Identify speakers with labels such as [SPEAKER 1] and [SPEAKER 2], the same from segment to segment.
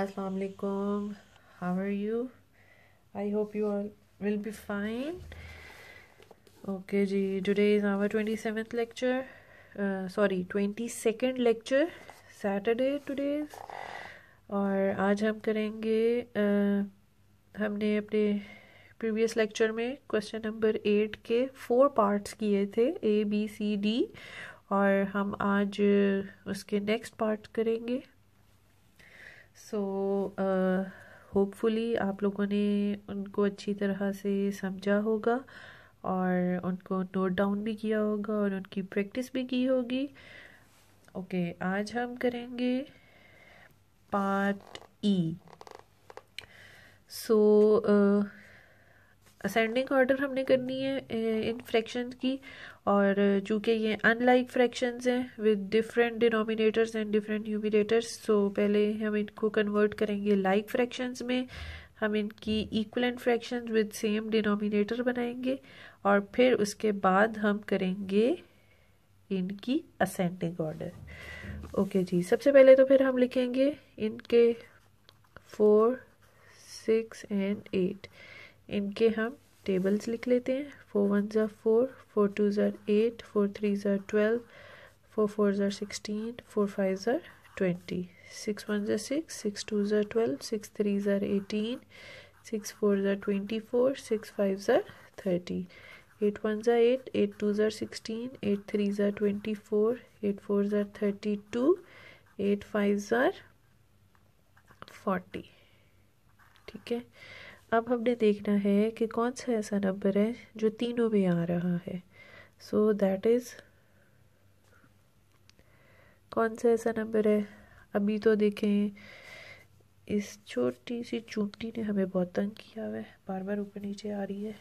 [SPEAKER 1] अस्सलाम वालेकुम how are you I hope you all will be fine okay जी today is our twenty seventh lecture sorry twenty second lecture Saturday today और आज हम करेंगे uh, हमने अपने प्रीवियस लेक्चर में क्वेश्चन नंबर एट के फोर पार्ट्स किए थे ए बी सी डी और हम आज uh, उसके नेक्स्ट पार्ट करेंगे सो होपफुली uh, आप लोगों ने उनको अच्छी तरह से समझा होगा और उनको नोट डाउन भी किया होगा और उनकी प्रैक्टिस भी की होगी ओके okay, आज हम करेंगे part E so ascending order हमने करनी है इन uh, फ्रैक्शन की और चूँकि ये अनलाइक फ्रैक्शंस हैं with different denominators and different numerators so पहले हम इनको कन्वर्ट करेंगे लाइक like फ्रैक्शंस में हम इनकी equivalent fraction with same denominator बनाएंगे और फिर उसके बाद हम करेंगे इनकी असेंडिंग ऑर्डर ओके जी सबसे पहले तो फिर हम लिखेंगे इनके फोर सिक्स एंड एट इनके हम टेबल्स लिख लेते हैं four one are four four two are eight four three are twelve four four are sixteen four five are twenty six one are six six two are twelve six three are eighteen six four are twenty four six five are thirty eight one are eight eight two are sixteen eight three are twenty four eight four are thirty two eight five are forty ठीक है अब हमने देखना है कि कौन सा ऐसा नंबर है जो तीनों में आ रहा है सो दैट इज़ कौन सा ऐसा नंबर है अभी तो देखें इस छोटी सी चूंटी ने हमें बहुत तंग किया हुआ है बार बार ऊपर नीचे आ रही है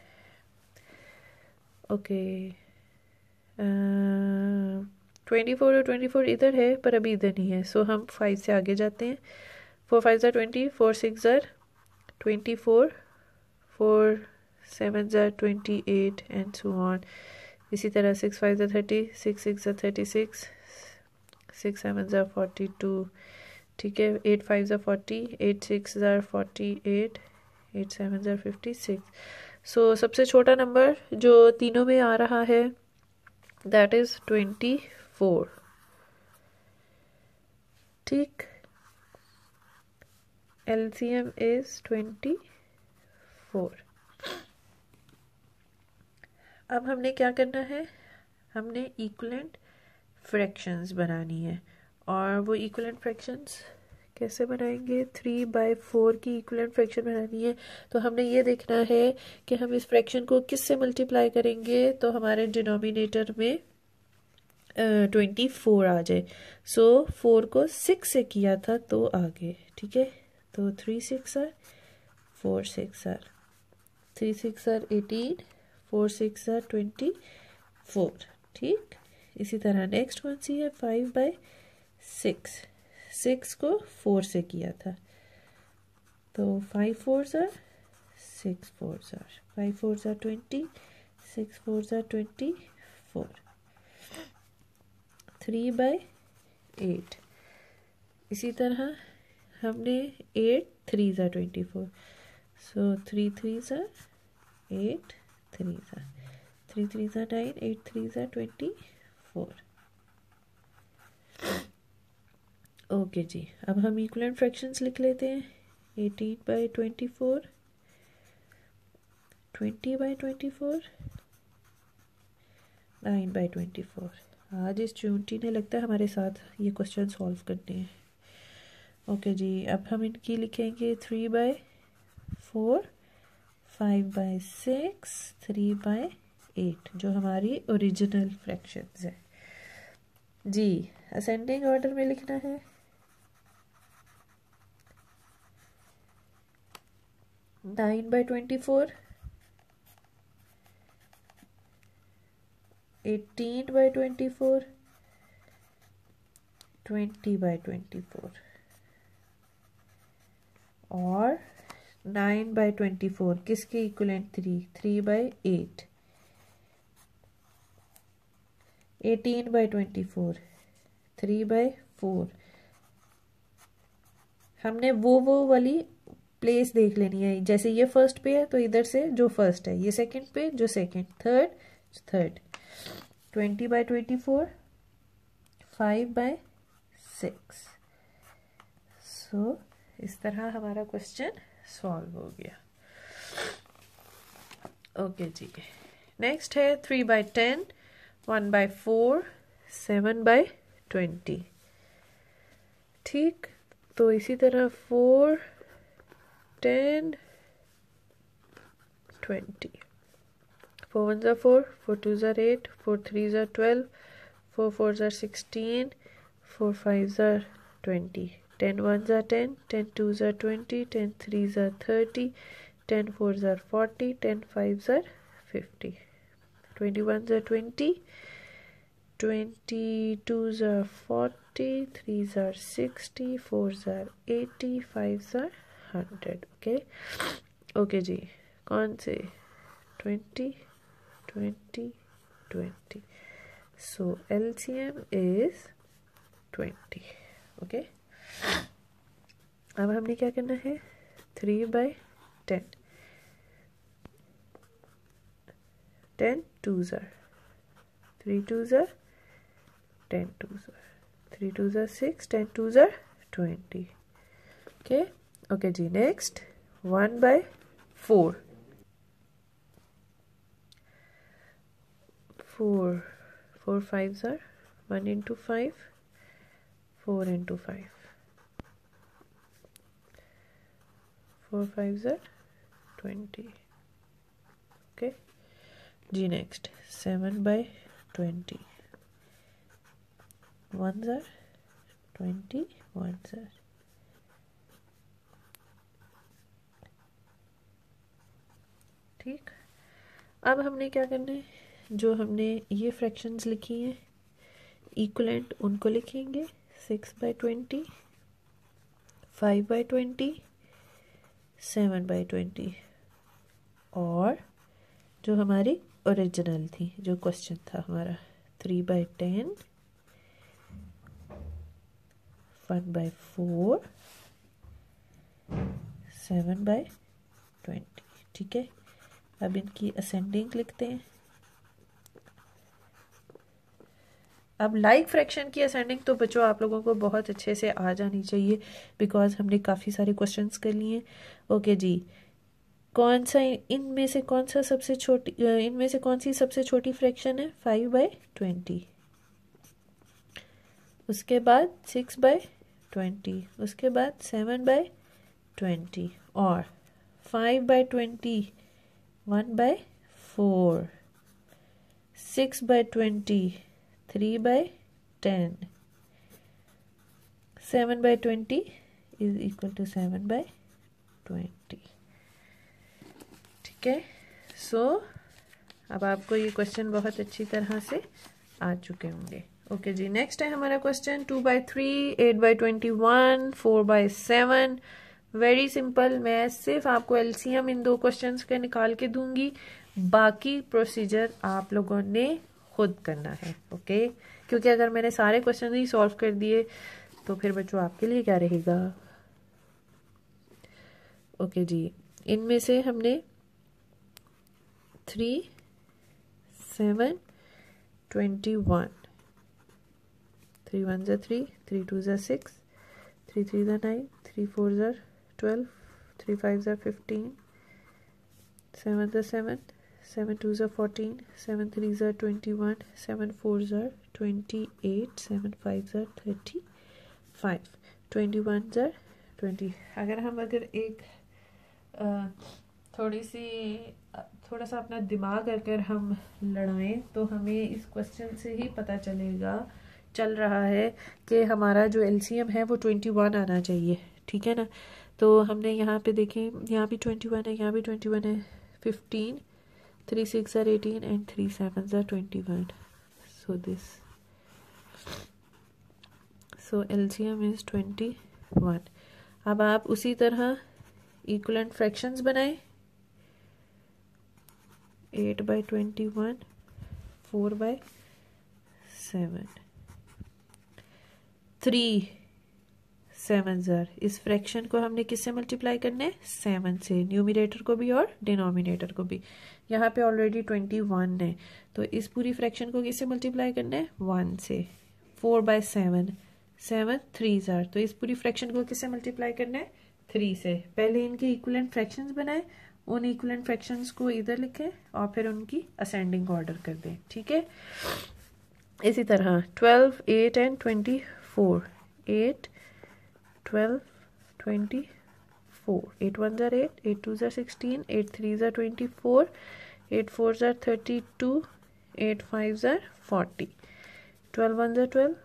[SPEAKER 1] ओके ट्वेंटी फोर और ट्वेंटी फोर इधर है पर अभी इधर नहीं है सो so, हम फाइव से आगे जाते हैं four five are twenty four six are twenty four four seven are twenty eight and so on इसी तरह six five are thirty six six are thirty six six seven are forty two ठीक है eight five are forty eight six are forty eight eight seven are fifty six so सबसे छोटा number जो तीनों में आ रहा है दैट इज़ ट्वेंटी फोर ठीक LCM is 24 अब हमने क्या करना है हमने इक्वलेंट फ्रैक्शंस बनानी है और वो इक्वलेंट फ्रैक्शंस कैसे बनाएंगे थ्री बाई फोर की इक्वलेंट फ्रैक्शन बनानी है तो हमने ये देखना है कि हम इस फ्रैक्शन को किस से मल्टीप्लाई करेंगे तो हमारे डिनोमिनेटर में ट्वेंटी uh, फोर आ जाए सो so, फोर को सिक्स से किया था तो आगे ठीक है तो three six are four six are three six are eighteen four six are twenty four ठीक इसी तरह नेक्स्ट कौन सी है फाइव बाई सिक्स सिक्स को फोर से किया था तो five four are six four are five four are twenty six four are twenty four three by eight इसी तरह हमने eight three are twenty four so three three are eight three are three three are nine eight three are twenty four okay जी अब हम and fractions लिख लेते हैं eighteen by twenty four twenty by twenty four nine by twenty four आज इस चूंटी ने लगता है हमारे साथ ये क्वेश्चन सॉल्व करने हैं ओके जी अब हम इनकी लिखेंगे three by four five by six three by eight जो हमारी ओरिजिनल फ्रैक्शंस है जी असेंडिंग ऑर्डर में लिखना है nine by twenty four eighteen by twenty four twenty by twenty four और नाइन बाई ट्वेंटी फोर किसके equivalent three three by eight eighteen by twenty four three by four हमने वो वो वाली प्लेस देख लेनी है जैसे ये फर्स्ट पे है तो इधर से जो फर्स्ट है ये सेकंड पे जो second third third twenty by twenty four five by six so इस तरह हमारा क्वेश्चन सॉल्व हो गया ओके जी नेक्स्ट है three by ten one by four seven by twenty ठीक तो इसी तरह four ten twenty four one are four four two are eight four three are twelve four four are sixteen four five are twenty 10 ones are 10, 10 twos are 20, 10 threes are 30, 10 fours are 40, 10 fives are 50. 21s are 20, 22s are 40, 3s are 60, 4s are 80, 5s are 100. Okay. Okay, Ji. कौन 20, 20, 20. So LCM is 20. Okay. अब हमने क्या करना है three by ten ten two are three two are ten two are three two are six ten two are twenty okay okay जी next one by four four four five are one into five four into five four five are twenty okay जी next seven by twenty one are twenty one are ठीक अब हमने क्या करना है जो हमने ये फ्रैक्शंस लिखी हैं इक्वलेंट उनको लिखेंगे six by twenty five by twenty seven by twenty और जो हमारी ओरिजिनल थी जो क्वेश्चन था हमारा three by ten one by four seven by twenty ठीक है अब इनकी असेंडिंग लिखते हैं अब लाइक like फ्रैक्शन की असेंडिंग तो बच्चों आप लोगों को बहुत अच्छे से आ जानी चाहिए बिकॉज हमने काफ़ी सारे क्वेश्चंस कर लिए ओके जी कौन सा इनमें से कौन सा सबसे छोटी इनमें से कौन सी सबसे छोटी फ्रैक्शन है फाइव बाई ट्वेंटी उसके बाद सिक्स बाय ट्वेंटी उसके बाद सेवन बाय ट्वेंटी और five by twenty one by four six by twenty three by ten seven by twenty is equal to seven by twenty ठीक है सो अब आपको ये क्वेश्चन बहुत अच्छी तरह से आ चुके होंगे ओके okay जी नेक्स्ट है हमारा question two by three eight by twenty one four by seven very simple मैं सिर्फ आपको एलसीएम इन दो क्वेश्चंस के निकाल के दूंगी बाकी प्रोसीजर आप लोगों ने खुद करना है ओके क्योंकि अगर मैंने सारे क्वेश्चन ही सॉल्व कर दिए तो फिर बच्चों आपके लिए क्या रहेगा ओके जी इनमें से हमने three seven twenty one three one are three three two are six three three are nine three four are twelve three five are fifteen seven are seven seven twos are fourteen, seven threes are twenty-one, seven fours are twenty-eight, seven fives are thirty-five, twenty-ones are twenty अगर हम अगर एक थोड़ी सी थोड़ा सा अपना दिमाग अगर हम लड़ाएं तो हमें इस क्वेश्चन से ही पता चलेगा चल रहा है कि हमारा जो एम है वो ट्वेंटी वन आना चाहिए ठीक है ना तो हमने यहाँ पे देखें यहाँ भी ट्वेंटी वन है यहाँ भी ट्वेंटी वन है fifteen 3 6 are 18 and 3 7s are 21 so this so L C M is twenty one अब आप उसी तरह इक्वलेंट फ्रैक्शन बनाए eight by twenty one four by seven three seven are इस फ्रैक्शन को हमने किससे मल्टीप्लाई करना है सेवन से न्यूमिनेटर को भी और डिनोमिनेटर को भी यहाँ पे ऑलरेडी ट्वेंटी वन है तो इस पूरी फ्रैक्शन को किससे मल्टीप्लाई करना है वन से four by seven seven three are तो इस पूरी फ्रैक्शन को किससे मल्टीप्लाई करना है थ्री से पहले इनके इक्वलेंट फ्रैक्शन बनाए उन इक्वलेंट फ्रैक्शन को इधर लिखें और फिर उनकी असेंडिंग ऑर्डर कर दें ठीक है इसी तरह twelve eight and twenty four eight twelve twenty four eight one are eight eight two are sixteen eight three are twenty four eight four are thirty two eight five are forty twelve one are twelve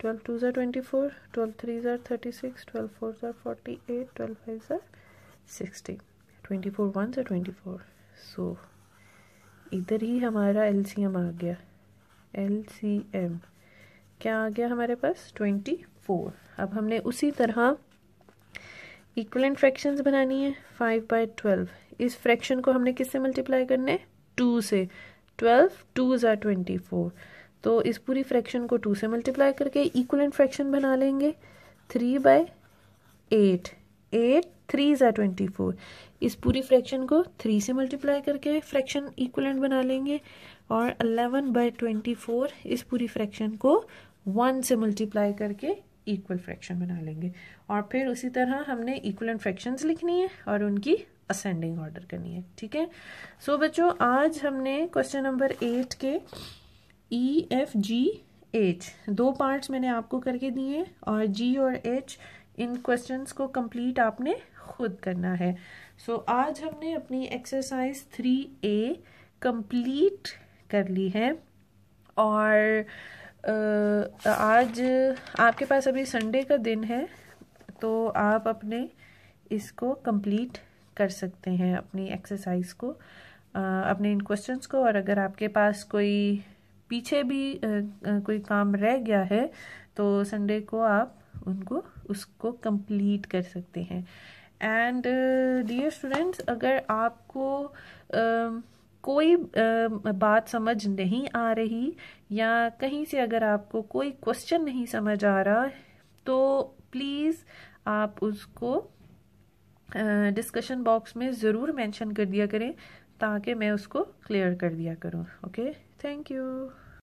[SPEAKER 1] twelve two are twenty four twelve three are thirty six twelve four are forty eight twelve five are sixteen twenty four one are twenty four so इधर ही हमारा L C M आ गया L C M क्या आ गया हमारे पास twenty four अब हमने उसी तरह इक्वलेंट फ्रैक्शंस बनानी है फाइव बाई ट्वेल्व इस फ्रैक्शन को हमने किससे मल्टीप्लाई करना है टू से twelve two are twenty four तो इस पूरी फ्रैक्शन को टू से मल्टीप्लाई करके इक्वलेंट फ्रैक्शन बना लेंगे three by eight eight three are twenty four इस पूरी फ्रैक्शन को थ्री से मल्टीप्लाई करके फ्रैक्शन इक्वलेंट बना लेंगे और अलेवन बाय ट्वेंटी फोर इस पूरी फ्रैक्शन को वन से मल्टीप्लाई करके इक्वल फ्रैक्शन बना लेंगे और फिर उसी तरह हमने इक्वल फ्रैक्शंस लिखनी है और उनकी असेंडिंग ऑर्डर करनी है ठीक है सो so, बच्चों आज हमने क्वेश्चन नंबर एट के ई एफ जी एच दो पार्ट्स मैंने आपको करके दिए और जी और एच इन क्वेश्चंस को कंप्लीट आपने खुद करना है सो so, आज हमने अपनी एक्सरसाइज थ्री ए कंप्लीट कर ली है और आज आपके पास अभी संडे का दिन है तो आप अपने इसको कंप्लीट कर सकते हैं अपनी एक्सरसाइज को अपने इन क्वेश्चंस को और अगर आपके पास कोई पीछे भी कोई काम रह गया है तो संडे को आप उनको उसको कंप्लीट कर सकते हैं एंड डियर स्टूडेंट्स अगर आपको uh, कोई बात समझ नहीं आ रही या कहीं से अगर आपको कोई क्वेश्चन नहीं समझ आ रहा तो प्लीज़ आप उसको डिस्कशन बॉक्स में ज़रूर मेंशन कर दिया करें ताकि मैं उसको क्लियर कर दिया करूं ओके थैंक यू